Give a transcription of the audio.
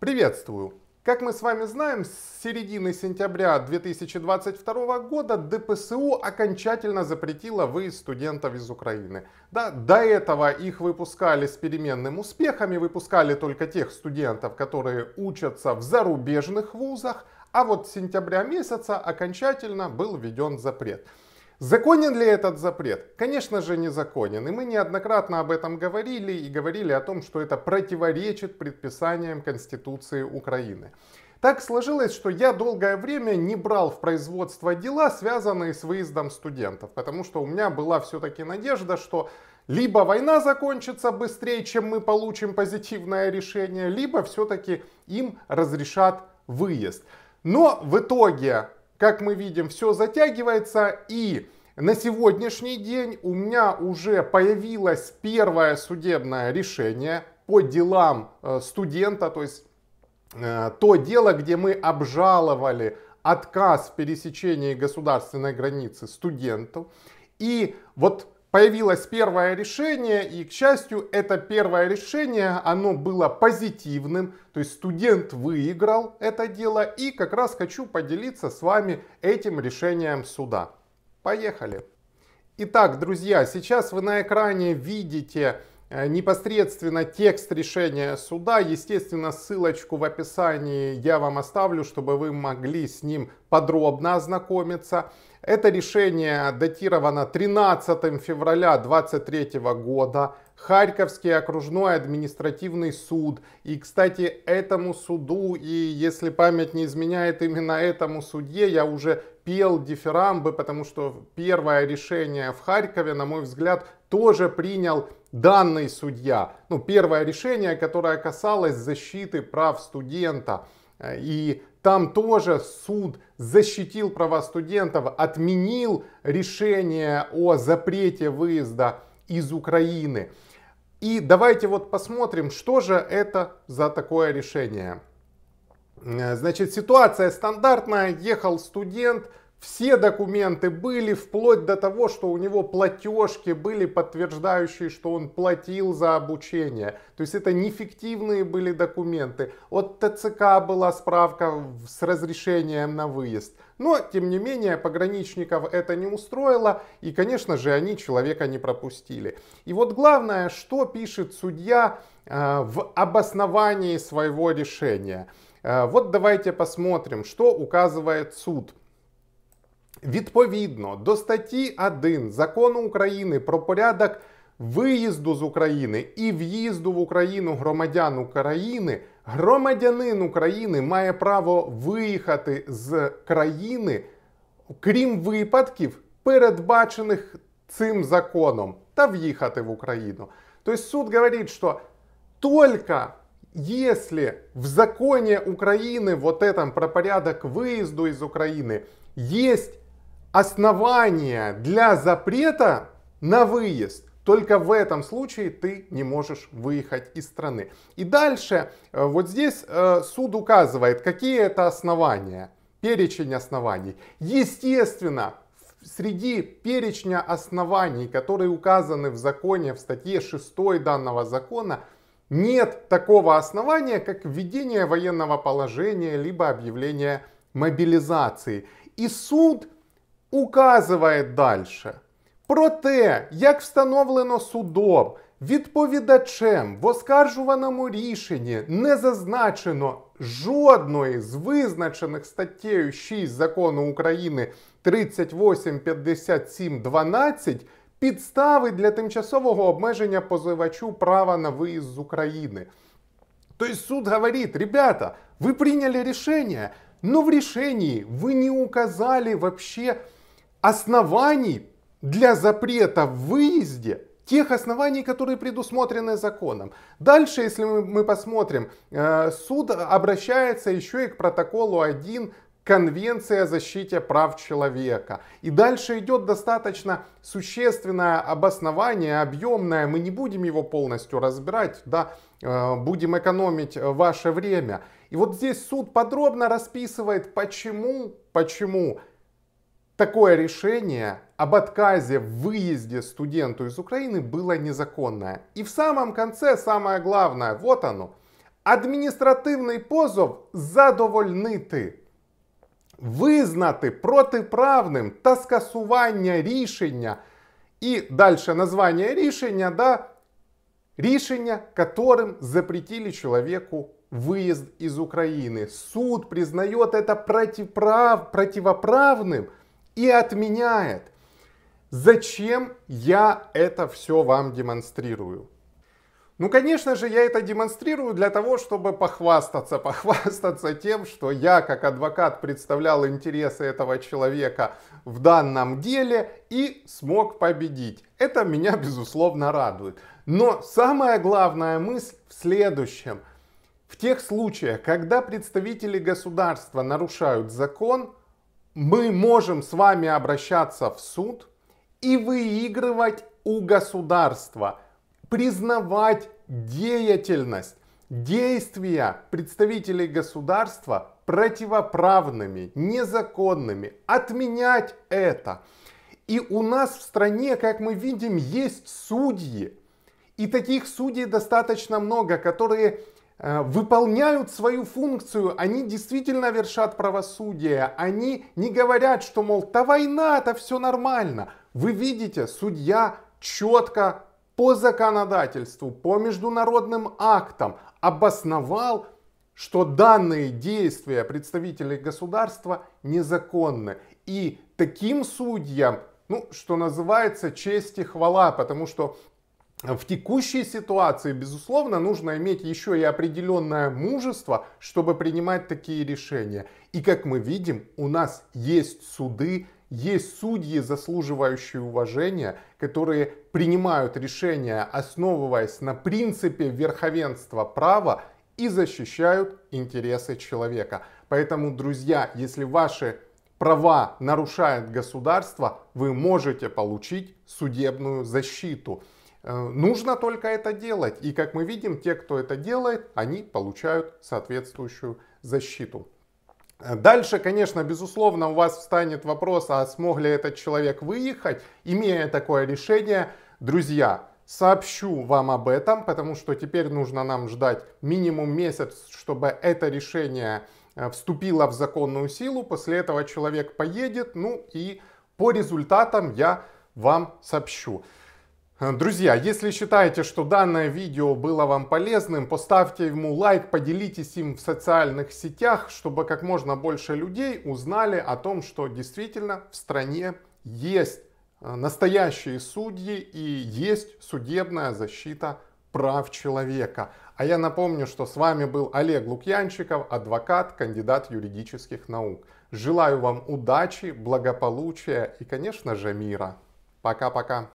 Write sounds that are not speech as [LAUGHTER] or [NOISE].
Приветствую! Как мы с вами знаем, с середины сентября 2022 года ДПСУ окончательно запретила выезд студентов из Украины. Да, до этого их выпускали с переменным успехами, выпускали только тех студентов, которые учатся в зарубежных вузах, а вот с сентября месяца окончательно был введен запрет. Законен ли этот запрет? Конечно же незаконен. И мы неоднократно об этом говорили и говорили о том, что это противоречит предписаниям Конституции Украины. Так сложилось, что я долгое время не брал в производство дела, связанные с выездом студентов, потому что у меня была все-таки надежда, что либо война закончится быстрее, чем мы получим позитивное решение, либо все-таки им разрешат выезд. Но в итоге как мы видим, все затягивается и на сегодняшний день у меня уже появилось первое судебное решение по делам э, студента, то есть э, то дело, где мы обжаловали отказ в пересечении государственной границы студенту. И вот Появилось первое решение, и, к счастью, это первое решение, оно было позитивным, то есть студент выиграл это дело, и как раз хочу поделиться с вами этим решением суда. Поехали! Итак, друзья, сейчас вы на экране видите Э, непосредственно текст решения суда. Естественно, ссылочку в описании я вам оставлю, чтобы вы могли с ним подробно ознакомиться. Это решение датировано 13 февраля 2023 года. Харьковский окружной административный суд. И, кстати, этому суду, и если память не изменяет именно этому суде я уже пел дифирамбы, потому что первое решение в Харькове, на мой взгляд, тоже принял данный судья. Ну, первое решение, которое касалось защиты прав студента. И там тоже суд защитил права студентов, отменил решение о запрете выезда из Украины. И давайте вот посмотрим, что же это за такое решение. Значит, ситуация стандартная. Ехал студент все документы были, вплоть до того, что у него платежки были, подтверждающие, что он платил за обучение. То есть это нефиктивные были документы. От ТЦК была справка с разрешением на выезд. Но, тем не менее, пограничников это не устроило, и, конечно же, они человека не пропустили. И вот главное, что пишет судья э, в обосновании своего решения. Э, вот давайте посмотрим, что указывает суд. Відповідно до статті 1 закону України про порядок виїзду з України і в'їзду в Україну громадян України, громадянин України має право виїхати з країни, крім випадків, передбачених цим законом, та в'їхати в Україну. Тобто суд говорить, що тільки якщо в законі України, вот этом про порядок виїзду з України, есть основания для запрета на выезд. Только в этом случае ты не можешь выехать из страны. И дальше э, вот здесь э, суд указывает, какие это основания, перечень оснований. Естественно, среди перечня оснований, которые указаны в законе, в статье 6 данного закона, нет такого основания, как введение военного положения, либо объявление мобилизации. И суд указує далі про те, як встановлено судом, відповідачем в оскаржуваному рішенні не зазначено жодної з визначених статтєю 6 закону України 385712 підстави для тимчасового обмеження позивачу права на виїзд з України. Тобто суд говорить: ребята, ви прийняли рішення, но в рішенні ви не указали вообще оснований для запрета в выезде тех оснований, которые предусмотрены законом. Дальше, если мы, мы посмотрим, э, суд обращается еще и к протоколу 1 Конвенции о защите прав человека. И дальше идет достаточно существенное обоснование, объемное. Мы не будем его полностью разбирать, да, э, будем экономить э, ваше время. И вот здесь суд подробно расписывает, почему, почему такое решение об отказе в выезде студенту из Украины было незаконное. И в самом конце самое главное, вот оно, административный позов задовольнити, визнати протиправним та скасування рішення И дальше название решения, да, рішення, которым запретили человеку выезд из Украины. Суд признает это противправ, противоправным – и отменяет. Зачем я это все вам демонстрирую? Ну, конечно же, я это демонстрирую для того, чтобы похвастаться, [LAUGHS] похвастаться тем, что я как адвокат представлял интересы этого человека в данном деле и смог победить. Это меня, [LAUGHS] безусловно, радует. Но самая главная мысль в следующем. В тех случаях, когда представители государства нарушают закон, мы можем с вами обращаться в суд и выигрывать у государства, признавать деятельность, действия представителей государства противоправными, незаконными, отменять это. И у нас в стране, как мы видим, есть судьи. И таких судей достаточно много, которые Э, выполняют свою функцию, они действительно вершат правосудие, они не говорят, что, мол, та война, это все нормально. Вы видите, судья четко по законодательству, по международным актам обосновал, что данные действия представителей государства незаконны. И таким судьям, ну, что называется, честь и хвала, потому что в текущей ситуации, безусловно, нужно иметь еще и определенное мужество, чтобы принимать такие решения. И как мы видим, у нас есть суды, есть судьи, заслуживающие уважения, которые принимают решения, основываясь на принципе верховенства права и защищают интересы человека. Поэтому, друзья, если ваши права нарушает государство, вы можете получить судебную защиту. Э, нужно только это делать. И как мы видим, те, кто это делает, они получают соответствующую защиту. Э, дальше, конечно, безусловно, у вас встанет вопрос, а смог ли этот человек выехать, имея такое решение. Друзья, сообщу вам об этом, потому что теперь нужно нам ждать минимум месяц, чтобы это решение э, вступило в законную силу. После этого человек поедет, ну и по результатам я вам сообщу. Э, друзья, если считаете, что данное видео было вам полезным, поставьте ему лайк, поделитесь им в социальных сетях, чтобы как можно больше людей узнали о том, что действительно в стране есть э, настоящие судьи и есть судебная защита прав человека. А я напомню, что с вами был Олег Лукьянчиков, адвокат, кандидат юридических наук. Желаю вам удачи, благополучия и, конечно же, мира. Пока-пока.